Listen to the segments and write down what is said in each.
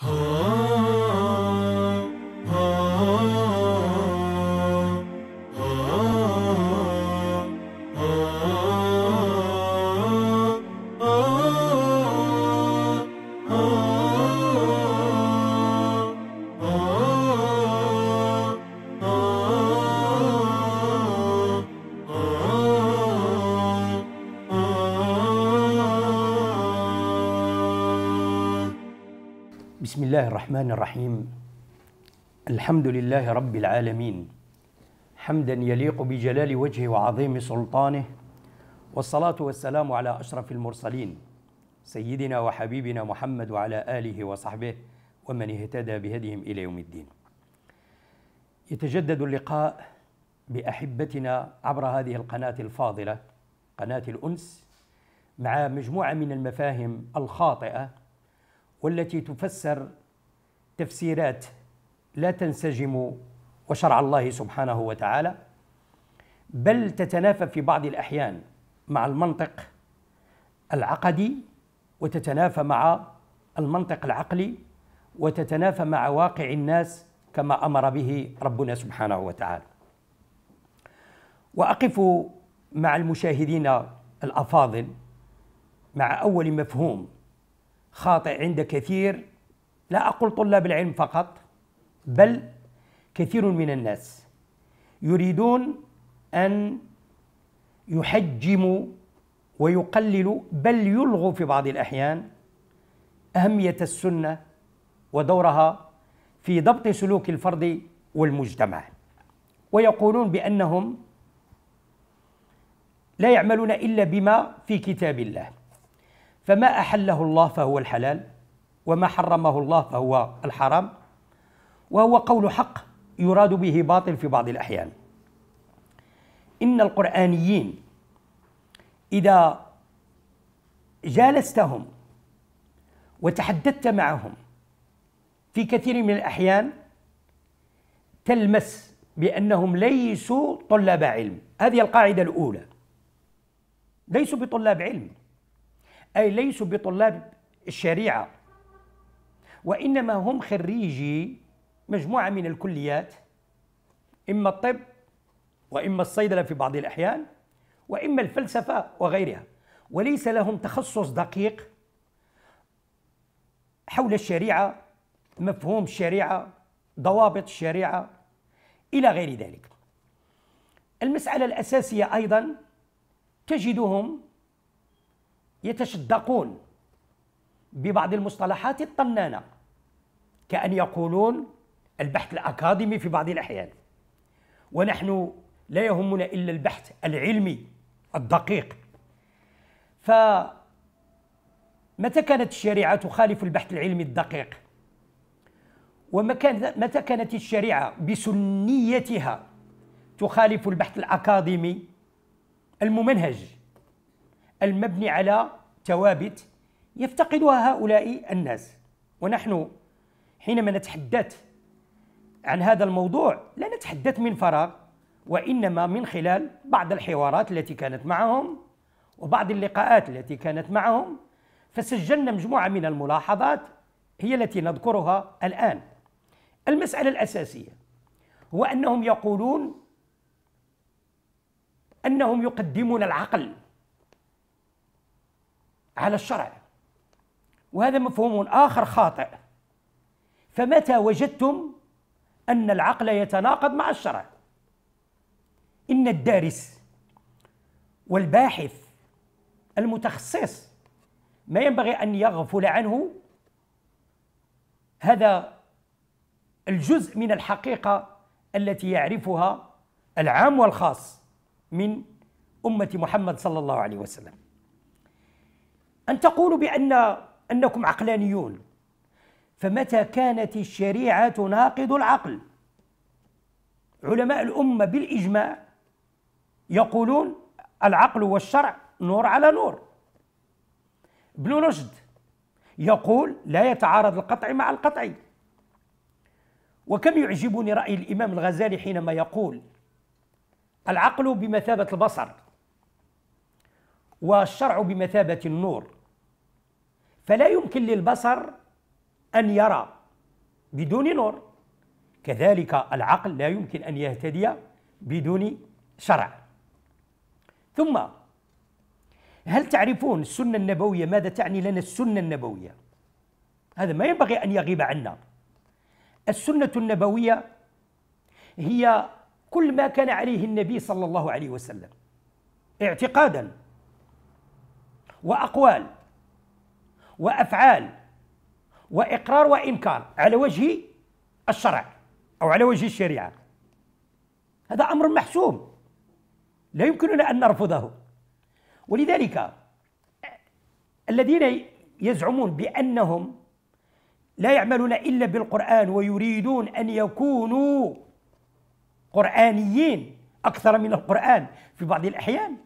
Home. Oh. بسم الله الرحمن الرحيم الحمد لله رب العالمين حمدا يليق بجلال وجهه وعظيم سلطانه والصلاه والسلام على اشرف المرسلين سيدنا وحبيبنا محمد وعلى اله وصحبه ومن اهتدى بهديهم الى يوم الدين يتجدد اللقاء باحبتنا عبر هذه القناه الفاضله قناه الانس مع مجموعه من المفاهيم الخاطئه والتي تفسر تفسيرات لا تنسجم وشرع الله سبحانه وتعالى بل تتنافى في بعض الاحيان مع المنطق العقدي وتتنافى مع المنطق العقلي وتتنافى مع واقع الناس كما امر به ربنا سبحانه وتعالى. واقف مع المشاهدين الافاضل مع اول مفهوم خاطئ عند كثير لا أقول طلاب العلم فقط بل كثير من الناس يريدون أن يحجموا ويقللوا بل يلغوا في بعض الأحيان أهمية السنة ودورها في ضبط سلوك الفرد والمجتمع ويقولون بأنهم لا يعملون إلا بما في كتاب الله فما احله الله فهو الحلال وما حرمه الله فهو الحرام وهو قول حق يراد به باطل في بعض الاحيان ان القرانيين اذا جالستهم وتحدثت معهم في كثير من الاحيان تلمس بانهم ليسوا طلاب علم هذه القاعده الاولى ليسوا بطلاب علم أي ليسوا بطلاب الشريعة وإنما هم خريجي مجموعة من الكليات إما الطب وإما الصيدلة في بعض الأحيان وإما الفلسفة وغيرها وليس لهم تخصص دقيق حول الشريعة مفهوم الشريعة ضوابط الشريعة إلى غير ذلك المسألة الأساسية أيضا تجدهم يتشدقون ببعض المصطلحات الطنانة كأن يقولون البحث الأكاديمي في بعض الأحيان ونحن لا يهمنا إلا البحث العلمي الدقيق فمتى كانت الشريعة تخالف البحث العلمي الدقيق ومتى كانت الشريعة بسنيتها تخالف البحث الأكاديمي الممنهج المبني على توابت يفتقدها هؤلاء الناس ونحن حينما نتحدث عن هذا الموضوع لا نتحدث من فراغ وانما من خلال بعض الحوارات التي كانت معهم وبعض اللقاءات التي كانت معهم فسجلنا مجموعه من الملاحظات هي التي نذكرها الان المساله الاساسيه هو انهم يقولون انهم يقدمون العقل على الشرع وهذا مفهوم آخر خاطئ فمتى وجدتم أن العقل يتناقض مع الشرع إن الدارس والباحث المتخصص ما ينبغي أن يغفل عنه هذا الجزء من الحقيقة التي يعرفها العام والخاص من أمة محمد صلى الله عليه وسلم أن تقولوا بأن أنكم عقلانيون فمتى كانت الشريعة تناقض العقل علماء الأمة بالإجماع يقولون العقل والشرع نور على نور ابن رشد يقول لا يتعارض القطع مع القطع وكم يعجبني رأي الإمام الغزالي حينما يقول العقل بمثابة البصر والشرع بمثابة النور فلا يمكن للبصر أن يرى بدون نور كذلك العقل لا يمكن أن يهتدي بدون شرع ثم هل تعرفون السنة النبوية ماذا تعني لنا السنة النبوية هذا ما ينبغي أن يغيب عنا السنة النبوية هي كل ما كان عليه النبي صلى الله عليه وسلم اعتقادا وأقوال وافعال واقرار وانكار على وجه الشرع او على وجه الشريعه هذا امر محسوم لا يمكننا ان نرفضه ولذلك الذين يزعمون بانهم لا يعملون الا بالقران ويريدون ان يكونوا قرانيين اكثر من القران في بعض الاحيان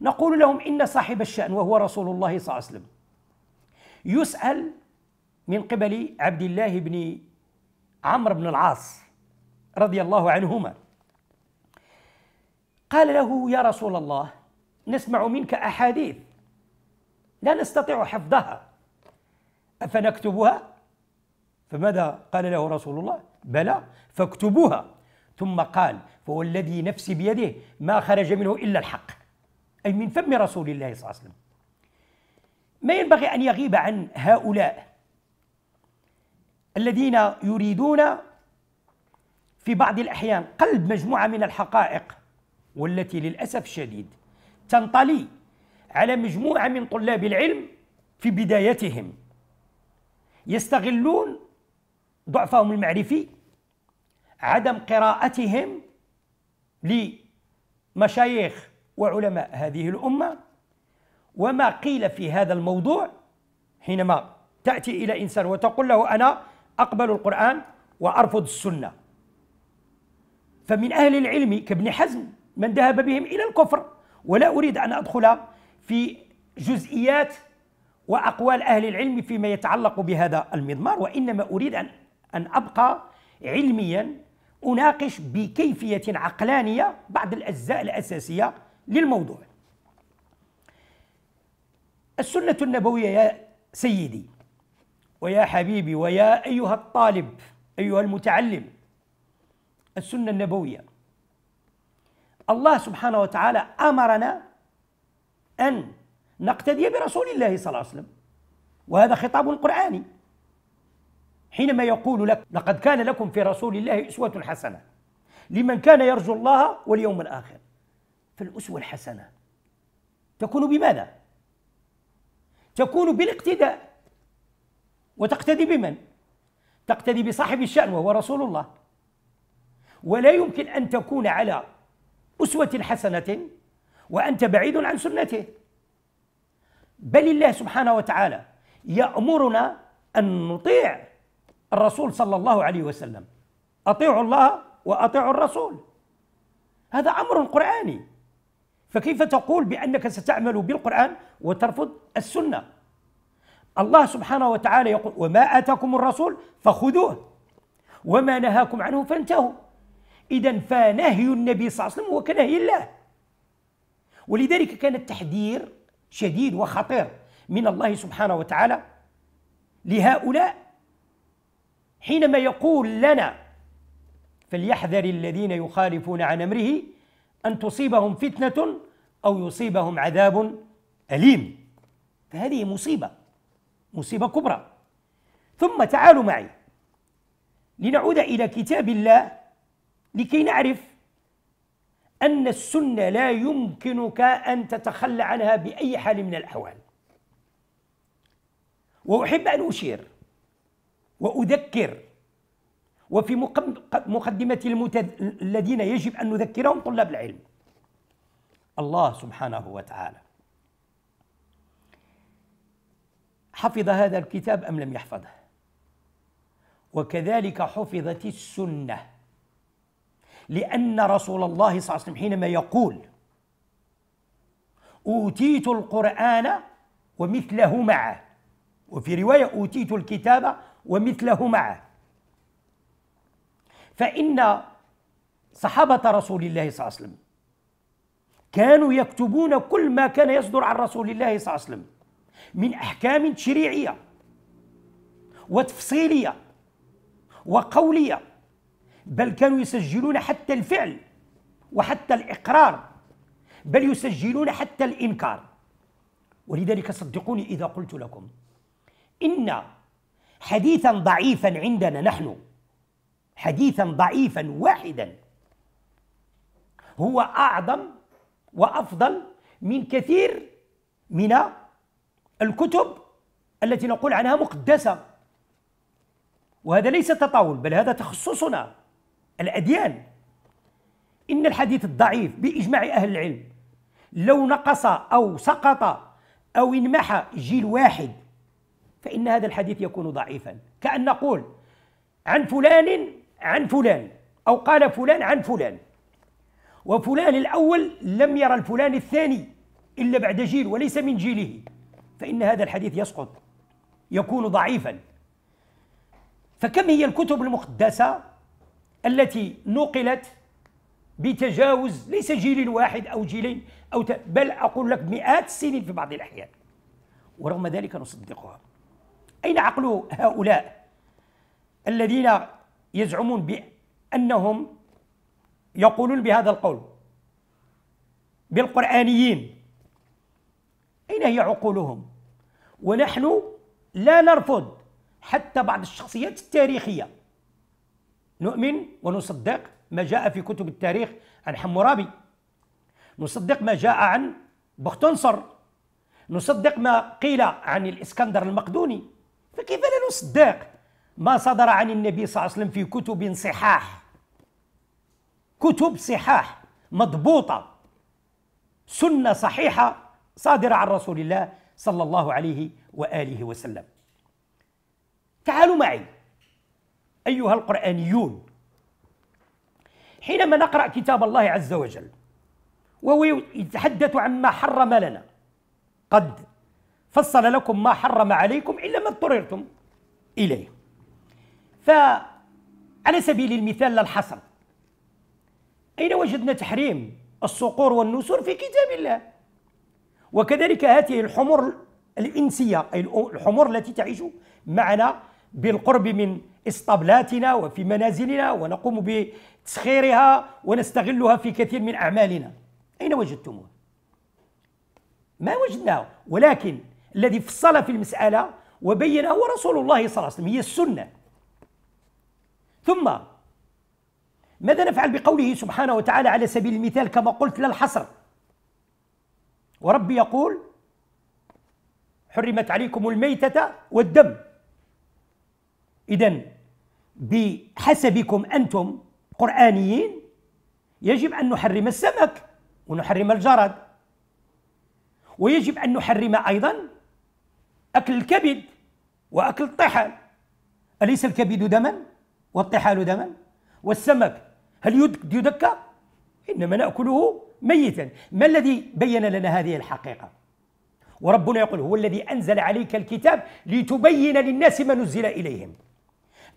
نقول لهم ان صاحب الشان وهو رسول الله صلى الله عليه وسلم يسأل من قبل عبد الله بن عمرو بن العاص رضي الله عنهما قال له يا رسول الله نسمع منك أحاديث لا نستطيع حفظها أفنكتبها فماذا قال له رسول الله بلى فاكتبوها ثم قال فوالذي نفسي بيده ما خرج منه إلا الحق أي من فم رسول الله صلى الله عليه وسلم ما ينبغي ان يغيب عن هؤلاء الذين يريدون في بعض الاحيان قلب مجموعه من الحقائق والتي للاسف الشديد تنطلي على مجموعه من طلاب العلم في بدايتهم يستغلون ضعفهم المعرفي عدم قراءتهم لمشايخ وعلماء هذه الامه وما قيل في هذا الموضوع حينما تأتي إلى إنسان وتقول له أنا أقبل القرآن وأرفض السنة فمن أهل العلم كابن حزم من ذهب بهم إلى الكفر ولا أريد أن أدخل في جزئيات وأقوال أهل العلم فيما يتعلق بهذا المضمار وإنما أريد أن أن أبقى علميا أناقش بكيفية عقلانية بعض الأجزاء الأساسية للموضوع السنة النبوية يا سيدي ويا حبيبي ويا أيها الطالب أيها المتعلم السنة النبوية الله سبحانه وتعالى أمرنا أن نقتدي برسول الله صلى الله عليه وسلم وهذا خطاب قرآني حينما يقول لك لقد كان لكم في رسول الله أسوة حسنة لمن كان يرجو الله واليوم الآخر فالأسوة الحسنة تكون بماذا؟ تكون بالاقتداء وتقتدي بمن؟ تقتدي بصاحب الشأن وهو رسول الله ولا يمكن أن تكون على أسوة حسنة وأنت بعيد عن سنته بل الله سبحانه وتعالى يأمرنا أن نطيع الرسول صلى الله عليه وسلم أطيعوا الله وأطيعوا الرسول هذا أمر قرآني فكيف تقول بأنك ستعمل بالقرآن وترفض السنة الله سبحانه وتعالى يقول وما آتاكم الرسول فخذوه وما نهاكم عنه فانتهوا إذا فنهي النبي صلى الله عليه وسلم هو كنهي الله ولذلك كان التحذير شديد وخطير من الله سبحانه وتعالى لهؤلاء حينما يقول لنا فليحذر الذين يخالفون عن امره ان تصيبهم فتنه أو يصيبهم عذاب أليم فهذه مصيبة مصيبة كبرى ثم تعالوا معي لنعود إلى كتاب الله لكي نعرف أن السنة لا يمكنك أن تتخلى عنها بأي حال من الأحوال وأحب أن أشير وأذكر وفي مقدمة الذين يجب أن نذكرهم طلاب العلم الله سبحانه وتعالى حفظ هذا الكتاب ام لم يحفظه وكذلك حفظت السنه لان رسول الله صلى الله عليه وسلم حينما يقول اوتيت القران ومثله معه وفي روايه اوتيت الكتاب ومثله معه فان صحابه رسول الله صلى الله عليه وسلم كانوا يكتبون كل ما كان يصدر عن رسول الله صلى الله عليه وسلم من احكام تشريعيه وتفصيليه وقوليه بل كانوا يسجلون حتى الفعل وحتى الاقرار بل يسجلون حتى الانكار ولذلك صدقوني اذا قلت لكم ان حديثا ضعيفا عندنا نحن حديثا ضعيفا واحدا هو اعظم وافضل من كثير من الكتب التي نقول عنها مقدسه وهذا ليس تطاول بل هذا تخصصنا الاديان ان الحديث الضعيف باجماع اهل العلم لو نقص او سقط او انمحى جيل واحد فان هذا الحديث يكون ضعيفا كان نقول عن فلان عن فلان او قال فلان عن فلان وفلان الأول لم يرى الفلان الثاني إلا بعد جيل وليس من جيله فإن هذا الحديث يسقط يكون ضعيفا فكم هي الكتب المقدسة التي نقلت بتجاوز ليس جيل واحد أو جيلين أو ت... بل أقول لك مئات السنين في بعض الأحيان ورغم ذلك نصدقها أين عقل هؤلاء الذين يزعمون بأنهم يقولون بهذا القول بالقرآنيين أين هي عقولهم؟ ونحن لا نرفض حتى بعض الشخصيات التاريخية نؤمن ونصدق ما جاء في كتب التاريخ عن حمورابي نصدق ما جاء عن بختنصر نصدق ما قيل عن الإسكندر المقدوني فكيف لا نصدق ما صدر عن النبي صلى الله عليه وسلم في كتب صحاح كتب صحاح مضبوطة سنة صحيحة صادرة عن رسول الله صلى الله عليه وآله وسلم تعالوا معي أيها القرآنيون حينما نقرأ كتاب الله عز وجل وهو يتحدث عما حرم لنا قد فصل لكم ما حرم عليكم إلا ما اضطررتم إليه فعلى سبيل المثال لا الحصر أين وجدنا تحريم الصقور والنسور في كتاب الله وكذلك هذه الحمر الإنسية أي الحمر التي تعيش معنا بالقرب من اسطبلاتنا وفي منازلنا ونقوم بتسخيرها ونستغلها في كثير من أعمالنا أين وجدتموه؟ ما وجدناه ولكن الذي فصل في المسألة وبين هو رسول الله صلى الله عليه وسلم هي السنة ثم ماذا نفعل بقوله سبحانه وتعالى على سبيل المثال كما قلت لا الحصر وربي يقول حرمت عليكم الميتة والدم إذا بحسبكم أنتم قرآنيين يجب أن نحرم السمك ونحرم الجرد ويجب أن نحرم أيضا أكل الكبد وأكل الطحال أليس الكبد دما والطحال دما والسمك هل يدك؟ إنما نأكله ميتا ما الذي بين لنا هذه الحقيقة؟ وربنا يقول هو الذي أنزل عليك الكتاب لتبين للناس ما نزل إليهم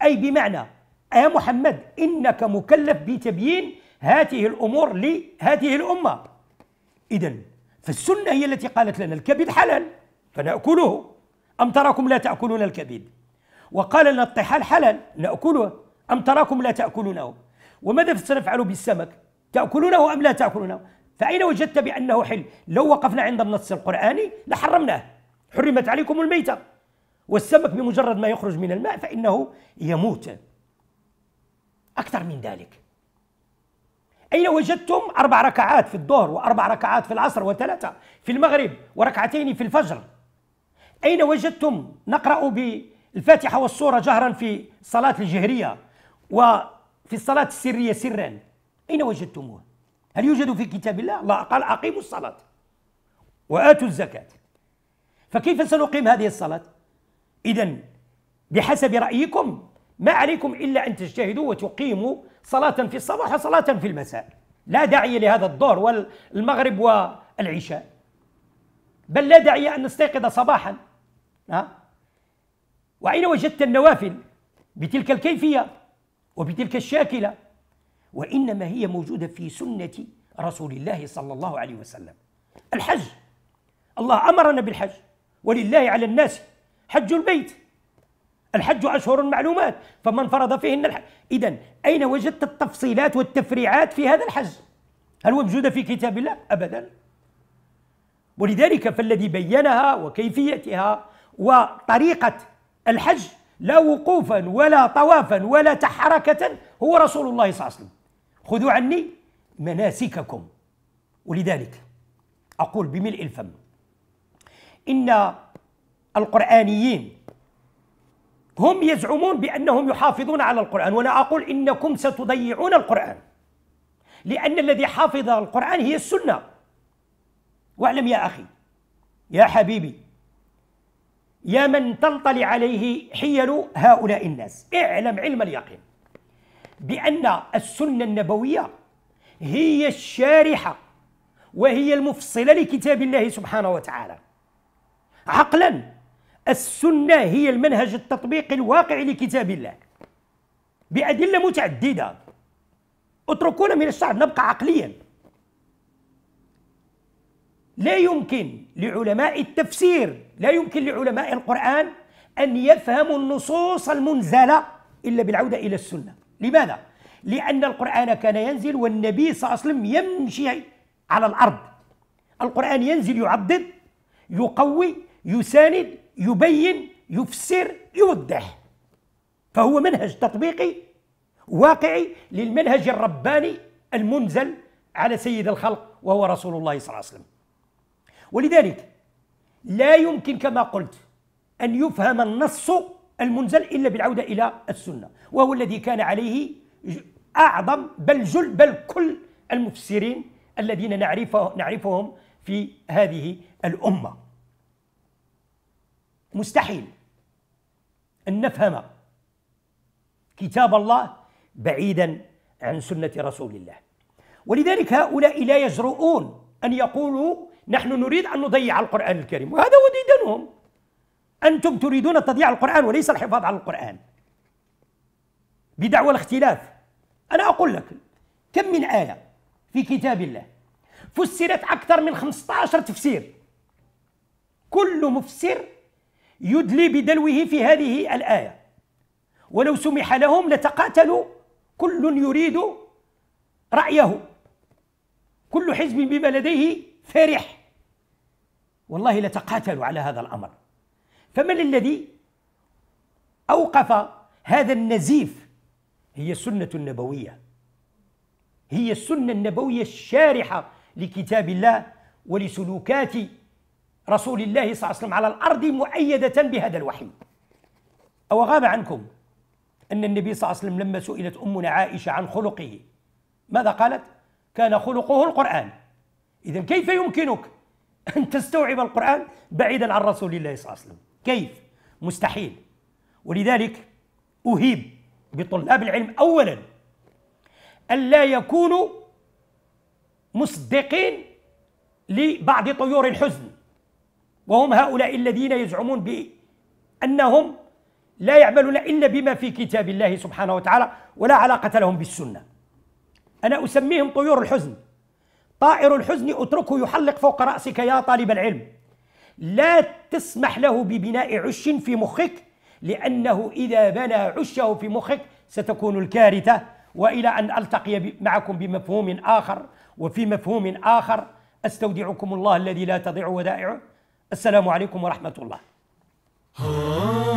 أي بمعنى يا محمد إنك مكلف بتبيين هذه الأمور لهذه الأمة إذا فالسنة هي التي قالت لنا الكبد حلال فنأكله أم تراكم لا تأكلون الكبد وقال لنا الطحال حلال نأكله أم تراكم لا تأكلونه وماذا ستفعل بالسمك تأكلونه أم لا تأكلونه فأين وجدت بأنه حل لو وقفنا عند النص القرآني لحرمناه حرمت عليكم الميتة والسمك بمجرد ما يخرج من الماء فإنه يموت أكثر من ذلك أين وجدتم أربع ركعات في الظهر وأربع ركعات في العصر وثلاثة في المغرب وركعتين في الفجر أين وجدتم نقرأ بالفاتحة والصورة جهرا في صلاة الجهرية و في الصلاة السرية سرا أين وجدتموه؟ هل يوجد في كتاب الله؟ الله قال أقيموا الصلاة وآتوا الزكاة فكيف سنقيم هذه الصلاة؟ إذا بحسب رأيكم ما عليكم إلا أن تجتهدوا وتقيموا صلاة في الصباح وصلاة في المساء لا داعي لهذا الظهر والمغرب والعشاء بل لا داعي أن نستيقظ صباحا ها؟ وأين وجدت النوافل بتلك الكيفية وبتلك الشاكلة وإنما هي موجودة في سنة رسول الله صلى الله عليه وسلم الحج الله أمرنا بالحج ولله على الناس حج البيت الحج أشهر معلومات فمن فرض فيهن الحج إذا أين وجدت التفصيلات والتفريعات في هذا الحج هل هو موجودة في كتاب الله؟ أبدا ولذلك فالذي بينها وكيفيتها وطريقة الحج لا وقوفا ولا طوافا ولا تحركة هو رسول الله صلى الله عليه وسلم خذوا عني مناسككم ولذلك أقول بملء الفم إن القرآنيين هم يزعمون بأنهم يحافظون على القرآن وأنا أقول إنكم ستضيعون القرآن لأن الذي حافظ القرآن هي السنة واعلم يا أخي يا حبيبي يا من تنطلي عليه حيل هؤلاء الناس اعلم علم اليقين بأن السنة النبوية هي الشارحة وهي المفصلة لكتاب الله سبحانه وتعالى عقلا السنة هي المنهج التطبيقي الواقع لكتاب الله بأدلة متعددة اتركونا من الشعب نبقى عقليا لا يمكن لعلماء التفسير لا يمكن لعلماء القرآن أن يفهموا النصوص المنزلة إلا بالعودة إلى السنة لماذا؟ لأن القرآن كان ينزل والنبي صلى الله عليه وسلم يمشي على الأرض القرآن ينزل يعضد يقوي يساند يبين يفسر يوضح فهو منهج تطبيقي واقعي للمنهج الرباني المنزل على سيد الخلق وهو رسول الله صلى الله عليه وسلم ولذلك لا يمكن كما قلت أن يفهم النص المنزل إلا بالعودة إلى السنة وهو الذي كان عليه أعظم بل جل بل كل المفسرين الذين نعرفه نعرفهم في هذه الأمة مستحيل أن نفهم كتاب الله بعيدا عن سنة رسول الله ولذلك هؤلاء لا يجرؤون أن يقولوا نحن نريد أن نضيع القرآن الكريم وهذا هو ديدنهم أنتم تريدون تضييع القرآن وليس الحفاظ على القرآن بدعوى الاختلاف أنا أقول لك كم من آية في كتاب الله فسرت أكثر من 15 تفسير كل مفسر يدلي بدلوه في هذه الآية ولو سمح لهم لتقاتلوا كل يريد رأيه كل حزب بما لديه فرح والله لتقاتلوا على هذا الامر فمن الذي اوقف هذا النزيف هي السنه النبويه هي السنه النبويه الشارحه لكتاب الله ولسلوكات رسول الله صلى الله عليه وسلم على الارض مؤيده بهذا الوحي او غاب عنكم ان النبي صلى الله عليه وسلم لما سئلت امنا عائشه عن خلقه ماذا قالت كان خلقه القران اذا كيف يمكنك أن تستوعب القرآن بعيدا عن رسول الله صلى الله عليه وسلم كيف؟ مستحيل ولذلك أهيب بطلاب العلم أولا ألا يكونوا مصدقين لبعض طيور الحزن وهم هؤلاء الذين يزعمون بأنهم لا يعملون إلا بما في كتاب الله سبحانه وتعالى ولا علاقة لهم بالسنة أنا أسميهم طيور الحزن طائر الحزن اتركه يحلق فوق رأسك يا طالب العلم لا تسمح له ببناء عش في مخك لأنه إذا بنى عشه في مخك ستكون الكارثة وإلى أن ألتقي معكم بمفهوم آخر وفي مفهوم آخر أستودعكم الله الذي لا تضيع ودائعه السلام عليكم ورحمة الله آه.